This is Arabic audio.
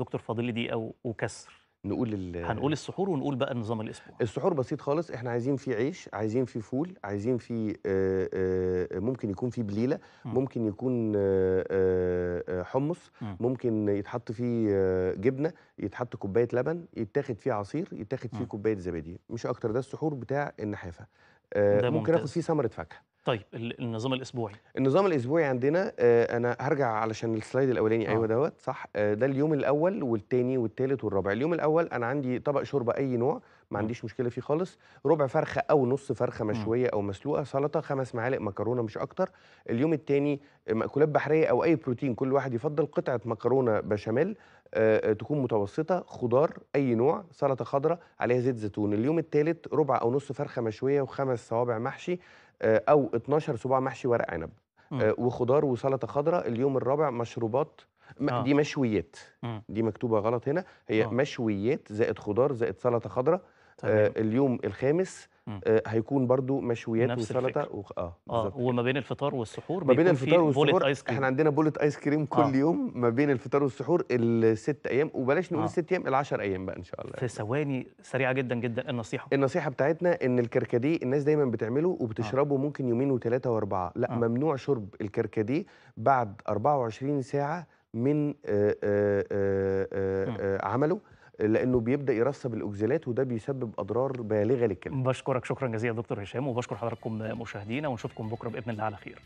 دكتور فاضل دي او وكسر نقول هنقول السحور ونقول بقى النظام الاسبوع السحور بسيط خالص احنا عايزين فيه عيش عايزين فيه فول عايزين فيه آه، آه، آه، ممكن يكون فيه بليله ممكن يكون حمص ممكن يتحط فيه جبنه يتحط كوبايه لبن يتاخد فيه عصير يتاخد فيه كوبايه زبادي مش اكتر ده السحور بتاع النحافه ممكن اخد فيه ثمره فاكهه طيب النظام الاسبوعي النظام الاسبوعي عندنا آه، انا هرجع علشان السلايد الاولاني ايوه آه. دوت صح آه، ده اليوم الاول والثاني والثالث والرابع اليوم الاول انا عندي طبق شوربه اي نوع ما عنديش مشكله فيه خالص ربع فرخه او نص فرخه مشويه او مسلوقه سلطه خمس معالق مكرونه مش اكتر اليوم الثاني مأكولات بحريه او اي بروتين كل واحد يفضل قطعه مكرونه بشاميل آه، تكون متوسطه خضار اي نوع سلطه خضراء عليها زيت زيتون اليوم الثالث ربع او نص فرخه مشويه وخمس صوابع محشي آه، او 12 صباع محشي ورق عنب آه، وخضار وسلطه خضراء اليوم الرابع مشروبات دي مشويات دي مكتوبه غلط هنا هي مشويات زائد خضار زائد سلطه خضراء آه اليوم الخامس آه هيكون برضو مشويات وسلطه و... اه اه وما بين الفطار والسحور ما بين الفطار والسحور احنا عندنا بولت ايس كريم كل آه. يوم ما بين الفطار والسحور الست ايام وبلاش نقول آه. الست ايام ال10 ايام بقى ان شاء الله في ثواني سريعه جدا جدا النصيحه النصيحه بتاعتنا ان الكركديه الناس دايما بتعمله وبتشربه آه. ممكن يومين وثلاثه واربعه لا آه. ممنوع شرب الكركديه بعد 24 ساعه من آآ آآ آآ عمله لانه بيبدا يرسب الاوكزيلات وده بيسبب اضرار بالغه للكلى. بشكرك شكرا جزيلا دكتور هشام وبشكر حضراتكم مشاهدينا ونشوفكم بكره باذن الله على خير.